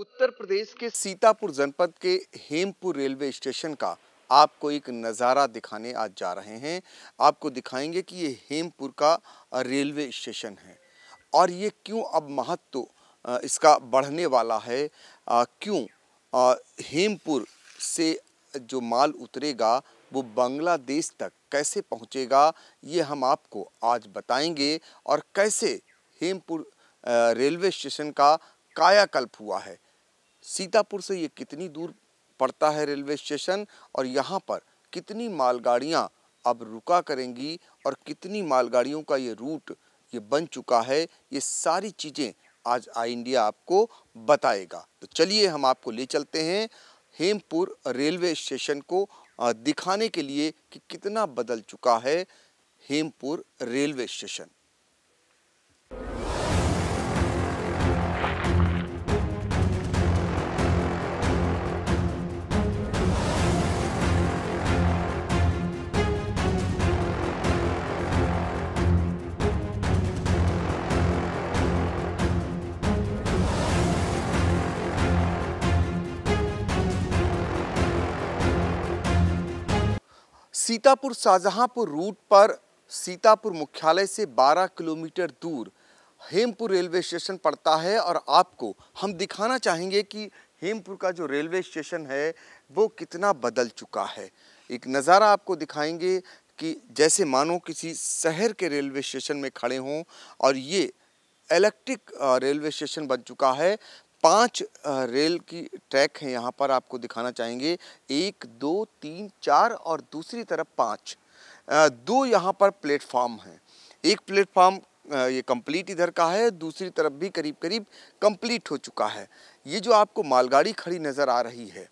उत्तर प्रदेश के सीतापुर जनपद के हेमपुर रेलवे स्टेशन का आपको एक नज़ारा दिखाने आज जा रहे हैं आपको दिखाएंगे कि ये हेमपुर का रेलवे स्टेशन है और ये क्यों अब महत्व तो इसका बढ़ने वाला है क्यों हेमपुर से जो माल उतरेगा वो बांग्लादेश तक कैसे पहुंचेगा ये हम आपको आज बताएंगे और कैसे हेमपुर रेलवे स्टेशन का कायाकल्प हुआ है सीतापुर से ये कितनी दूर पड़ता है रेलवे स्टेशन और यहाँ पर कितनी मालगाड़ियाँ अब रुका करेंगी और कितनी मालगाड़ियों का ये रूट ये बन चुका है ये सारी चीज़ें आज आई इंडिया आपको बताएगा तो चलिए हम आपको ले चलते हैं हेमपुर रेलवे स्टेशन को दिखाने के लिए कि कितना बदल चुका है Hempur railway station Sitapur Shahjahanpur route पर सीतापुर मुख्यालय से 12 किलोमीटर दूर हेमपुर रेलवे स्टेशन पड़ता है और आपको हम दिखाना चाहेंगे कि हेमपुर का जो रेलवे स्टेशन है वो कितना बदल चुका है एक नज़ारा आपको दिखाएंगे कि जैसे मानो किसी शहर के रेलवे स्टेशन में खड़े हों और ये इलेक्ट्रिक रेलवे स्टेशन बन चुका है पांच रेल की ट्रैक हैं यहाँ पर आपको दिखाना चाहेंगे एक दो तीन चार और दूसरी तरफ पाँच दो यहाँ पर प्लेटफॉर्म हैं एक प्लेटफॉर्म ये कंप्लीट इधर का है दूसरी तरफ भी करीब करीब कंप्लीट हो चुका है ये जो आपको मालगाड़ी खड़ी नज़र आ रही है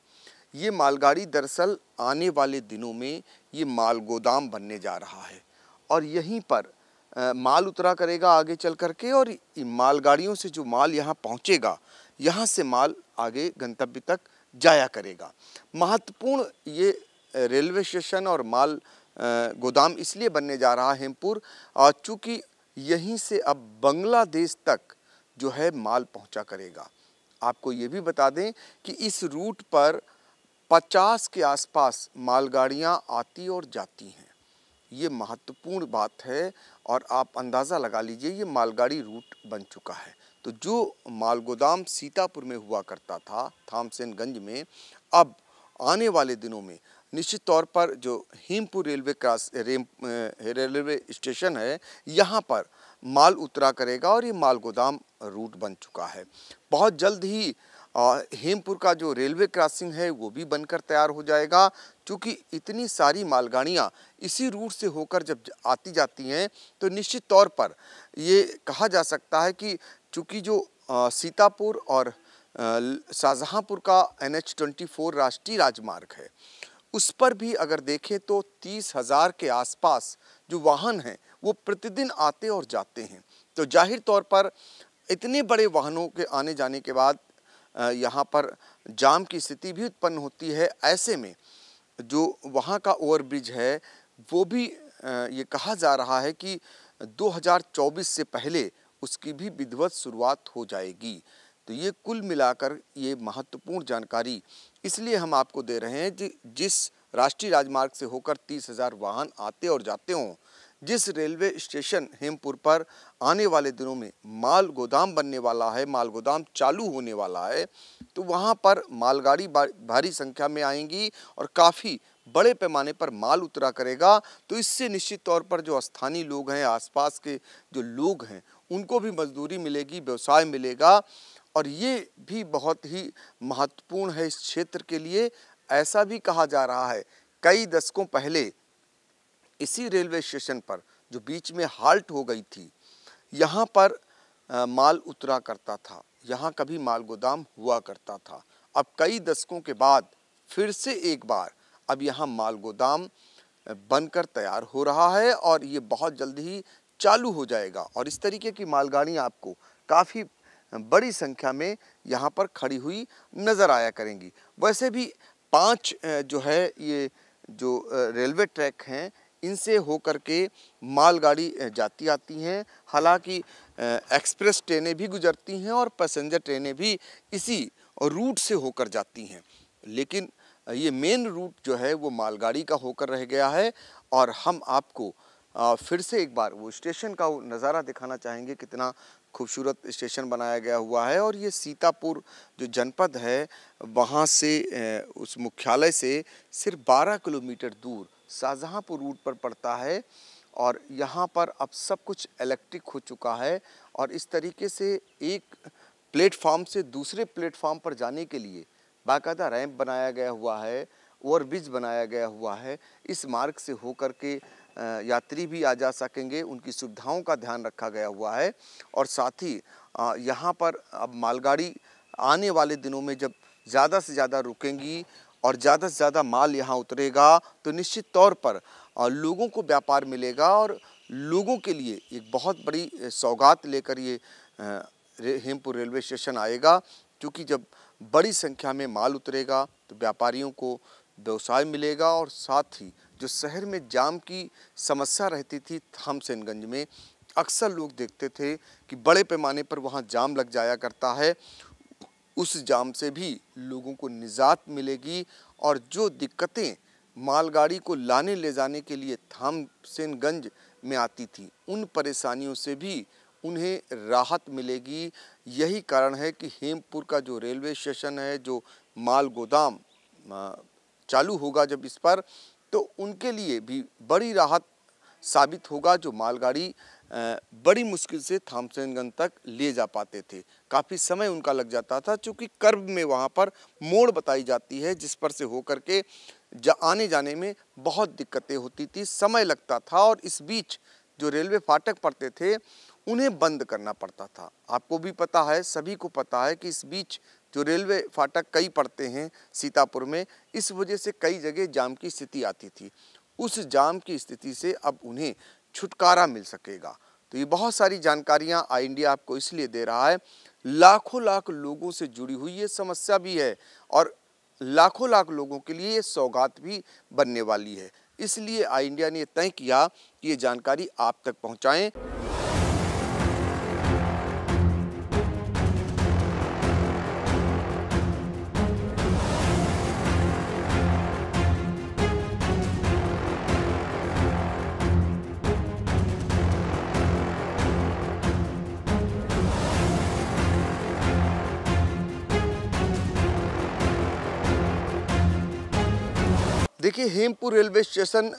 ये मालगाड़ी दरअसल आने वाले दिनों में ये माल गोदाम बनने जा रहा है और यहीं पर माल उतरा करेगा आगे चल करके और मालगाड़ियों से जो माल यहाँ पहुँचेगा यहाँ से माल आगे गंतव्य तक जाया करेगा महत्वपूर्ण ये रेलवे स्टेशन और माल गोदाम इसलिए बनने जा रहा है हेमपुर चूँकि यहीं से अब बांग्लादेश तक जो है माल पहुंचा करेगा आपको ये भी बता दें कि इस रूट पर 50 के आसपास मालगाड़ियां आती और जाती हैं ये महत्वपूर्ण बात है और आप अंदाज़ा लगा लीजिए ये मालगाड़ी रूट बन चुका है तो जो मालगोदाम सीतापुर में हुआ करता था थामसेनगंज में अब आने वाले दिनों में निश्चित तौर पर जो Hempur railway cross railway station है यहाँ पर माल उतरा करेगा और ये माल गोदाम रूट बन चुका है बहुत जल्द ही हेमपुर का जो रेलवे क्रॉसिंग है वो भी बनकर तैयार हो जाएगा क्योंकि इतनी सारी मालगाड़ियाँ इसी रूट से होकर जब आती जाती हैं तो निश्चित तौर पर ये कहा जा सकता है कि चूँकि जो सीतापुर और शाहजहाँपुर का एन एच ट्वेंटी फोर राष्ट्रीय राजमार्ग है उस पर भी अगर देखें तो तीस हज़ार के आसपास जो वाहन हैं वो प्रतिदिन आते और जाते हैं तो जाहिर तौर पर इतने बड़े वाहनों के आने जाने के बाद यहाँ पर जाम की स्थिति भी उत्पन्न होती है ऐसे में जो वहाँ का ओवरब्रिज है वो भी ये कहा जा रहा है कि 2024 से पहले उसकी भी विधिवत शुरुआत हो जाएगी तो ये कुल मिलाकर ये महत्वपूर्ण जानकारी इसलिए हम आपको दे रहे हैं कि जिस राष्ट्रीय राजमार्ग से होकर तीस हज़ार वाहन आते और जाते हों जिस रेलवे स्टेशन हेमपुर पर आने वाले दिनों में माल गोदाम बनने वाला है माल गोदाम चालू होने वाला है तो वहाँ पर मालगाड़ी भारी संख्या में आएंगी और काफ़ी बड़े पैमाने पर माल उतरा करेगा तो इससे निश्चित तौर पर जो स्थानीय लोग हैं आसपास के जो लोग हैं उनको भी मजदूरी मिलेगी व्यवसाय मिलेगा और ये भी बहुत ही महत्वपूर्ण है इस क्षेत्र के लिए ऐसा भी कहा जा रहा है कई दशकों पहले इसी रेलवे स्टेशन पर जो बीच में हाल्ट हो गई थी यहाँ पर आ, माल उतरा करता था यहाँ कभी माल गोदाम हुआ करता था अब कई दशकों के बाद फिर से एक बार अब यहाँ माल गोदाम बनकर तैयार हो रहा है और ये बहुत जल्द ही चालू हो जाएगा और इस तरीके की मालगाड़ी आपको काफ़ी बड़ी संख्या में यहाँ पर खड़ी हुई नज़र आया करेंगी वैसे भी पांच जो है ये जो रेलवे ट्रैक हैं इनसे होकर के मालगाड़ी जाती आती हैं हालांकि एक्सप्रेस ट्रेनें भी गुजरती हैं और पैसेंजर ट्रेनें भी इसी रूट से होकर जाती हैं लेकिन ये मेन रूट जो है वो मालगाड़ी का होकर रह गया है और हम आपको फिर से एक बार वो स्टेशन का नज़ारा दिखाना चाहेंगे कितना खूबसूरत स्टेशन बनाया गया हुआ है और ये सीतापुर जो जनपद है वहाँ से उस मुख्यालय से सिर्फ 12 किलोमीटर दूर शाहजहाँपुर रूट पर पड़ता है और यहाँ पर अब सब कुछ इलेक्ट्रिक हो चुका है और इस तरीके से एक प्लेटफार्म से दूसरे प्लेटफार्म पर जाने के लिए बाकायदा रैंप बनाया गया हुआ है ओवरब्रिज बनाया गया हुआ है इस मार्ग से होकर के यात्री भी आ जा सकेंगे उनकी सुविधाओं का ध्यान रखा गया हुआ है और साथ ही यहाँ पर अब मालगाड़ी आने वाले दिनों में जब ज़्यादा से ज़्यादा रुकेंगी और ज़्यादा से ज़्यादा माल यहाँ उतरेगा तो निश्चित तौर पर लोगों को व्यापार मिलेगा और लोगों के लिए एक बहुत बड़ी सौगात लेकर ये हेमपुर रेलवे स्टेशन आएगा क्योंकि जब बड़ी संख्या में माल उतरेगा तो व्यापारियों को व्यवसाय मिलेगा और साथ ही जो शहर में जाम की समस्या रहती थी थमसेनगंज में अक्सर लोग देखते थे कि बड़े पैमाने पर वहाँ जाम लग जाया करता है उस जाम से भी लोगों को निजात मिलेगी और जो दिक्कतें मालगाड़ी को लाने ले जाने के लिए थामसेनगंज में आती थी उन परेशानियों से भी उन्हें राहत मिलेगी यही कारण है कि हेमपुर का जो रेलवे स्टेशन है जो माल गोदाम चालू होगा जब इस पर तो उनके लिए भी बड़ी राहत साबित होगा जो मालगाड़ी बड़ी मुश्किल से थामसनगंज तक ले जा पाते थे काफ़ी समय उनका लग जाता था क्योंकि कर्ब में वहाँ पर मोड़ बताई जाती है जिस पर से होकर के जा आने जाने में बहुत दिक्कतें होती थी समय लगता था और इस बीच जो रेलवे फाटक पड़ते थे उन्हें बंद करना पड़ता था आपको भी पता है सभी को पता है कि इस बीच जो रेलवे फाटक कई पड़ते हैं सीतापुर में इस वजह से कई जगह जाम की स्थिति आती थी उस जाम की स्थिति से अब उन्हें छुटकारा मिल सकेगा तो ये बहुत सारी जानकारियाँ आई इंडिया आपको इसलिए दे रहा है लाखों लाख लोगों से जुड़ी हुई ये समस्या भी है और लाखों लाख लोगों के लिए ये सौगात भी बनने वाली है इसलिए आई इंडिया ने तय किया कि ये जानकारी आप तक पहुँचाएँ देखिए हेमपुर रेलवे स्टेशन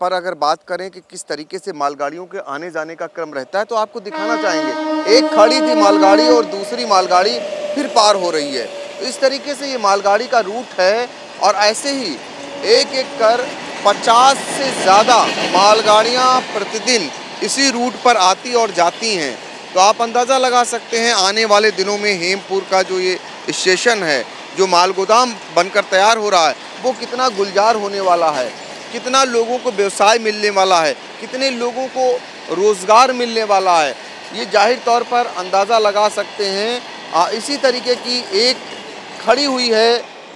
पर अगर बात करें कि किस तरीके से मालगाड़ियों के आने जाने का क्रम रहता है तो आपको दिखाना चाहेंगे एक खड़ी थी मालगाड़ी और दूसरी मालगाड़ी फिर पार हो रही है तो इस तरीके से ये मालगाड़ी का रूट है और ऐसे ही एक एक कर 50 से ज़्यादा मालगाड़ियाँ प्रतिदिन इसी रूट पर आती और जाती हैं तो आप अंदाज़ा लगा सकते हैं आने वाले दिनों में हेमपुर का जो ये स्टेशन है जो माल गोदाम बनकर तैयार हो रहा है वो कितना गुलजार होने वाला है कितना लोगों को व्यवसाय मिलने वाला है कितने लोगों को रोज़गार मिलने वाला है ये जाहिर तौर पर अंदाज़ा लगा सकते हैं आ, इसी तरीके की एक खड़ी हुई है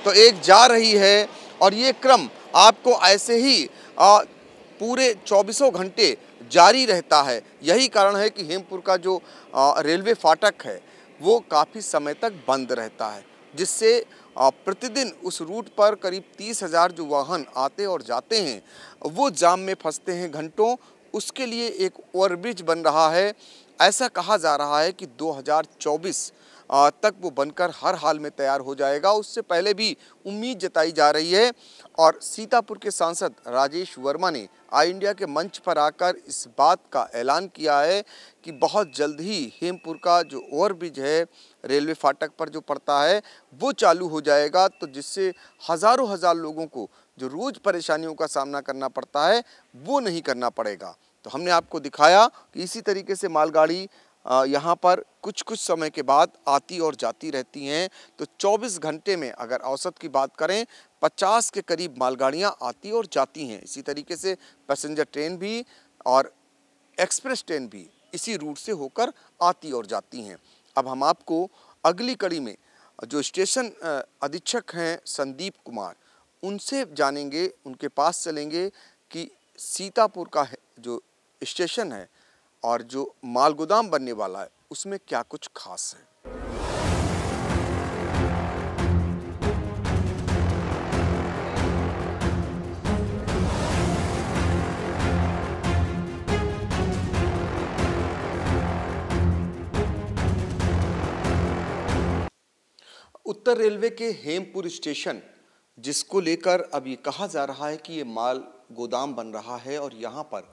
तो एक जा रही है और ये क्रम आपको ऐसे ही आ, पूरे चौबीसों घंटे जारी रहता है यही कारण है कि हेमपुर का जो रेलवे फाटक है वो काफ़ी समय तक बंद रहता है जिससे प्रतिदिन उस रूट पर करीब तीस हज़ार जो वाहन आते और जाते हैं वो जाम में फंसते हैं घंटों उसके लिए एक ओवरब्रिज बन रहा है ऐसा कहा जा रहा है कि 2024 तक वो बनकर हर हाल में तैयार हो जाएगा उससे पहले भी उम्मीद जताई जा रही है और सीतापुर के सांसद राजेश वर्मा ने आई इंडिया के मंच पर आकर इस बात का ऐलान किया है कि बहुत जल्द ही हेमपुर का जो ओवरब्रिज है रेलवे फाटक पर जो पड़ता है वो चालू हो जाएगा तो जिससे हज़ारों हज़ार लोगों को जो रोज़ परेशानियों का सामना करना पड़ता है वो नहीं करना पड़ेगा तो हमने आपको दिखाया कि इसी तरीके से मालगाड़ी यहाँ पर कुछ कुछ समय के बाद आती और जाती रहती हैं तो 24 घंटे में अगर औसत की बात करें 50 के करीब मालगाड़ियाँ आती और जाती हैं इसी तरीके से पैसेंजर ट्रेन भी और एक्सप्रेस ट्रेन भी इसी रूट से होकर आती और जाती हैं अब हम आपको अगली कड़ी में जो स्टेशन अधीक्षक हैं संदीप कुमार उनसे जानेंगे उनके पास चलेंगे कि सीतापुर का है, जो स्टेशन है और जो माल गोदाम बनने वाला है उसमें क्या कुछ खास है उत्तर रेलवे के हेमपुर स्टेशन जिसको लेकर अब ये कहा जा रहा है कि ये माल गोदाम बन रहा है और यहाँ पर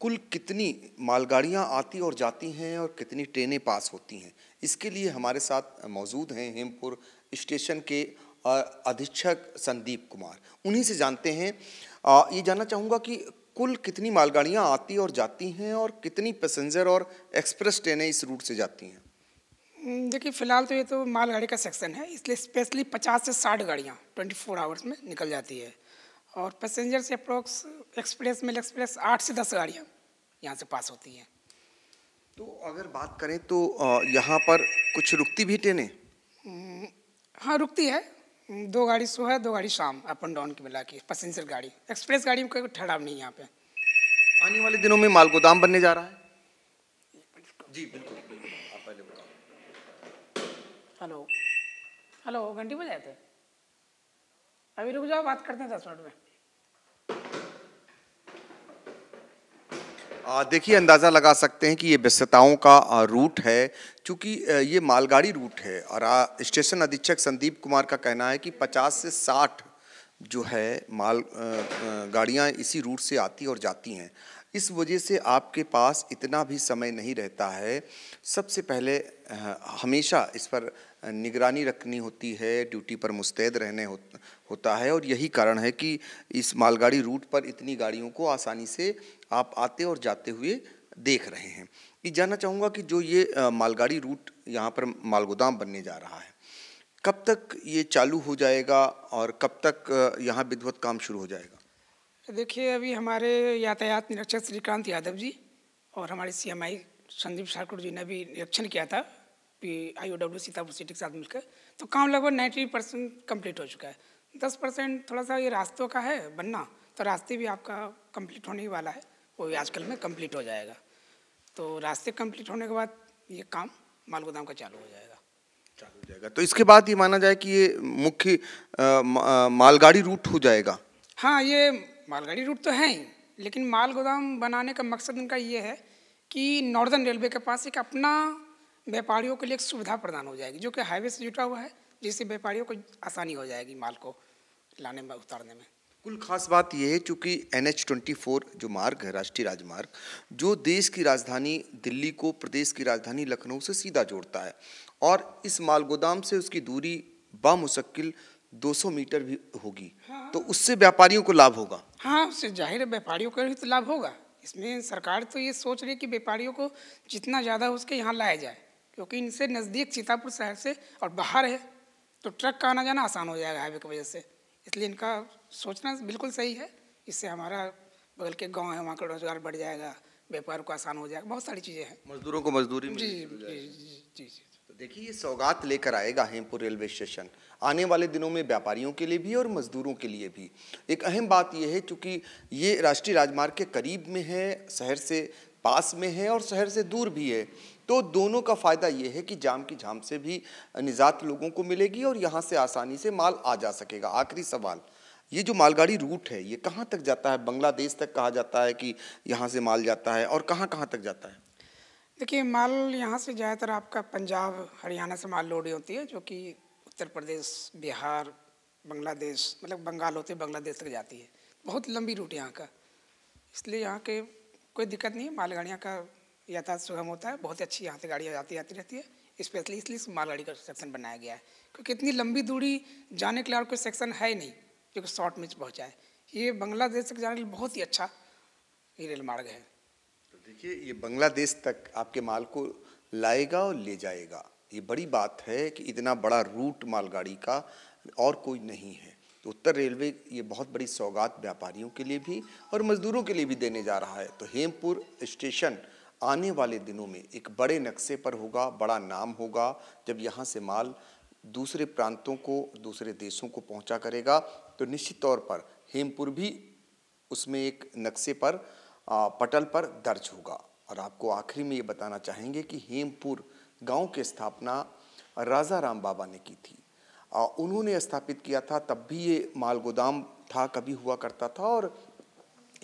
कुल कितनी मालगाड़ियाँ आती और जाती हैं और कितनी ट्रेनें पास होती हैं इसके लिए हमारे साथ मौजूद हैं हेमपुर स्टेशन के अधीक्षक संदीप कुमार उन्हीं से जानते हैं ये जानना चाहूँगा कि कुल कितनी मालगाड़ियाँ आती और जाती हैं और कितनी पैसेंजर और एक्सप्रेस ट्रेनें इस रूट से जाती हैं हम्म, देखिए फ़िलहाल तो ये तो मालगाड़ी का सेक्शन है इसलिए स्पेशली पचास से साठ गाड़ियाँ ट्वेंटी फोर आवर्स में निकल जाती है और पैसेंजर से अप्रोक्स एक्सप्रेस मेल एक्सप्रेस आठ से दस गाड़ियाँ यहाँ से पास होती हैं तो अगर बात करें तो यहाँ पर कुछ रुकती भी ट्रेनें हम्म, हाँ रुकती है हम्म, दो गाड़ी सुबह दो गाड़ी शाम अप एंड डाउन की मिला के पैसेंजर गाड़ी एक्सप्रेस गाड़ी में कोई ठहराव नहीं यहाँ पे आने वाले दिनों में माल गोदाम बनने जा रहा है जी बिल्कुल हेलो हेलो घंटी बजाए थे अभी रुक जाओ बात करते हैं दस मिनट में देखिए अंदाज़ा लगा सकते हैं कि ये व्यस्तताओं का रूट है क्योंकि ये मालगाड़ी रूट है और स्टेशन अधीक्षक संदीप कुमार का कहना है कि 50 से 60 जो है माल गाड़ियाँ इसी रूट से आती और जाती हैं इस वजह से आपके पास इतना भी समय नहीं रहता है सबसे पहले हमेशा इस पर निगरानी रखनी होती है ड्यूटी पर मुस्तैद रहने हो, होता है और यही कारण है कि इस मालगाड़ी रूट पर इतनी गाड़ियों को आसानी से आप आते और जाते हुए देख रहे हैं ये जानना चाहूँगा कि जो ये मालगाड़ी रूट यहाँ पर मालगोदाम बनने जा रहा है कब तक ये चालू हो जाएगा और कब तक यहाँ विध्वत काम शुरू हो जाएगा देखिए अभी हमारे यातायात निरीक्षक श्रीकांत यादव जी और हमारे C M I Sandeep Thakur ji ने भी निरीक्षण किया था P I O W Sitapur city के साथ मिलकर तो काम लगभग नाइन्टी परसेंट कम्प्लीट हो चुका है दस परसेंट थोड़ा सा ये रास्तों का है बनना तो रास्ते भी आपका कम्प्लीट होने ही वाला है वो भी आजकल में कम्प्लीट हो जाएगा तो रास्ते कम्प्लीट होने के बाद ये काम माल गोदाम का चालू हो जाएगा चालू हो जाएगा तो इसके बाद ये माना जाए कि ये मुख्य मालगाड़ी रूट हो जाएगा हाँ ये मालगाड़ी रूट तो है ही लेकिन माल गोदाम बनाने का मकसद उनका ये है कि नॉर्दर्न रेलवे के पास एक अपना व्यापारियों के लिए एक सुविधा प्रदान हो जाएगी जो कि हाईवे से जुटा हुआ है जिससे व्यापारियों को आसानी हो जाएगी माल को लाने में उतारने में कुल खास बात यह है चूँकि एन एच ट्वेंटी फोर जो मार्ग है राष्ट्रीय राजमार्ग जो देश की राजधानी दिल्ली को प्रदेश की राजधानी लखनऊ से सीधा जोड़ता है और इस माल गोदाम से उसकी दूरी बामुश्किल 200 मीटर भी होगी हाँ। तो उससे व्यापारियों को लाभ होगा हाँ उससे जाहिर है व्यापारियों को भी तो लाभ होगा इसमें सरकार तो ये सोच रही है कि व्यापारियों को जितना ज़्यादा उसके यहाँ लाया जाए क्योंकि इनसे नज़दीक सीतापुर शहर से और बाहर है तो ट्रक का आना जाना आसान हो जाएगा हाईवे की वजह से इसलिए इनका सोचना बिल्कुल सही है इससे हमारा बगल के गाँव है वहाँ का रोज़गार बढ़ जाएगा व्यापार को आसान हो जाएगा बहुत सारी चीज़ें हैं मजदूरों को मजदूरी जी जी जी जी देखिए ये सौगात लेकर आएगा हेमपुर रेलवे स्टेशन आने वाले दिनों में व्यापारियों के लिए भी और मजदूरों के लिए भी एक अहम बात यह है क्योंकि ये राष्ट्रीय राजमार्ग के करीब में है शहर से पास में है और शहर से दूर भी है तो दोनों का फ़ायदा ये है कि जाम की झाम से भी निजात लोगों को मिलेगी और यहाँ से आसानी से माल आ जा सकेगा आखिरी सवाल ये जो मालगाड़ी रूट है ये कहाँ तक जाता है बांग्लादेश तक कहा जाता है कि यहाँ से माल जाता है और कहाँ कहाँ तक जाता है देखिए माल यहाँ से ज़्यादातर आपका पंजाब हरियाणा से माल लोडी होती है जो कि उत्तर प्रदेश बिहार बांग्लादेश मतलब बंगाल होते बांग्लादेश तक जाती है बहुत लंबी रूट यहाँ का इसलिए यहाँ के कोई दिक्कत नहीं है मालगाड़ियाँ का यातायात सुगम होता है बहुत अच्छी यहाँ से गाड़ियाँ आती आती रहती है स्पेशली इसलिए मालगाड़ी का सेक्शन बनाया गया है क्योंकि इतनी लंबी दूरी जाने के लिए और कोई सेक्शन है नहीं जो कि शॉर्ट में पहुँचाए ये बांग्लादेश तक जाने के लिए बहुत ही अच्छा ये रेल मार्ग है देखिए ये बांग्लादेश तक आपके माल को लाएगा और ले जाएगा ये बड़ी बात है कि इतना बड़ा रूट मालगाड़ी का और कोई नहीं है तो उत्तर रेलवे ये बहुत बड़ी सौगात व्यापारियों के लिए भी और मज़दूरों के लिए भी देने जा रहा है तो हेमपुर स्टेशन आने वाले दिनों में एक बड़े नक्शे पर होगा बड़ा नाम होगा जब यहाँ से माल दूसरे प्रांतों को दूसरे देशों को पहुँचा करेगा तो निश्चित तौर पर हेमपुर भी उसमें एक नक्शे पर पटल पर दर्ज होगा और आपको आखिरी में ये बताना चाहेंगे कि हेमपुर गांव की स्थापना राजा राम बाबा ने की थी उन्होंने स्थापित किया था तब भी ये माल गोदाम था कभी हुआ करता था और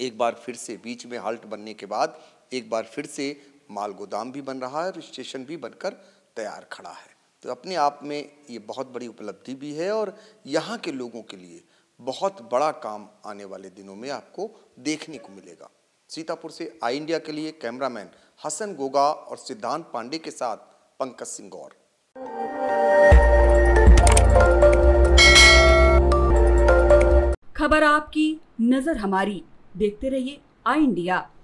एक बार फिर से बीच में हाल्ट बनने के बाद एक बार फिर से माल गोदाम भी बन रहा है और स्टेशन भी बनकर तैयार खड़ा है तो अपने आप में ये बहुत बड़ी उपलब्धि भी है और यहाँ के लोगों के लिए बहुत बड़ा काम आने वाले दिनों में आपको देखने को मिलेगा सीतापुर से आई इंडिया के लिए कैमरामैन हसन गोगा और सिद्धांत पांडे के साथ पंकज सिंह गौर खबर आपकी नजर हमारी देखते रहिए आई इंडिया